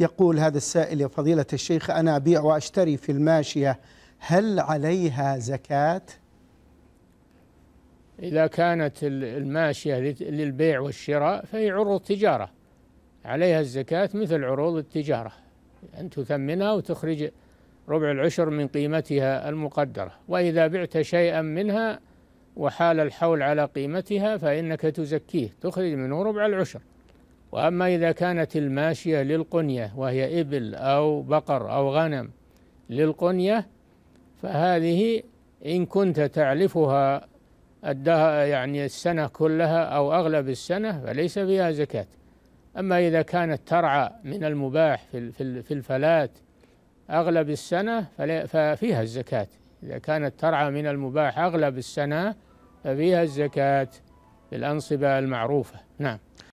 يقول هذا السائل يا فضيلة الشيخ أنا أبيع وأشتري في الماشية هل عليها زكاة؟ إذا كانت الماشية للبيع والشراء فهي عروض تجارة عليها الزكاة مثل عروض التجارة أن تثمنها وتخرج ربع العشر من قيمتها المقدرة وإذا بعت شيئا منها وحال الحول على قيمتها فإنك تزكيه تخرج منه ربع العشر وأما إذا كانت الماشية للقنية وهي إبل أو بقر أو غنم للقنية فهذه إن كنت تعلفها يعني السنة كلها أو أغلب السنة فليس فيها زكاة أما إذا كانت ترعى من المباح في الفلات أغلب السنة ففيها الزكاة إذا كانت ترعى من المباح أغلب السنة ففيها الزكاة الأنصبة المعروفة نعم